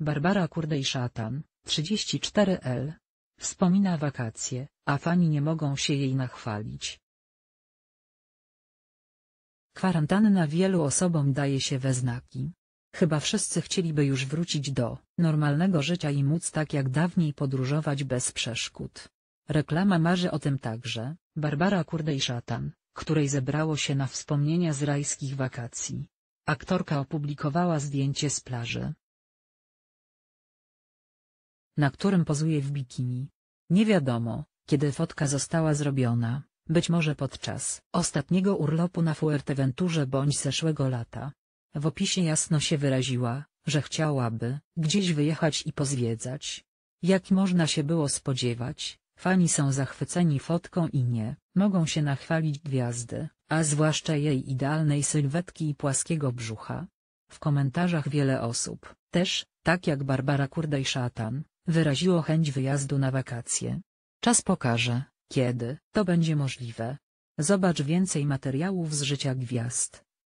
Barbara Kurdej-Szatan, 34L. Wspomina wakacje, a fani nie mogą się jej nachwalić. Kwarantanna wielu osobom daje się we znaki. Chyba wszyscy chcieliby już wrócić do normalnego życia i móc tak jak dawniej podróżować bez przeszkód. Reklama marzy o tym także, Barbara Kurdej-Szatan, której zebrało się na wspomnienia z rajskich wakacji. Aktorka opublikowała zdjęcie z plaży, na którym pozuje w bikini. Nie wiadomo, kiedy fotka została zrobiona, być może podczas ostatniego urlopu na Fuerteventurze bądź zeszłego lata. W opisie jasno się wyraziła, że chciałaby gdzieś wyjechać i pozwiedzać. Jak można się było spodziewać, fani są zachwyceni fotką i nie mogą się nachwalić gwiazdy, a zwłaszcza jej idealnej sylwetki i płaskiego brzucha. W komentarzach wiele osób, też, tak jak Barbara Kurdej-Szatan, Wyraziło chęć wyjazdu na wakacje. Czas pokaże, kiedy to będzie możliwe. Zobacz więcej materiałów z życia gwiazd.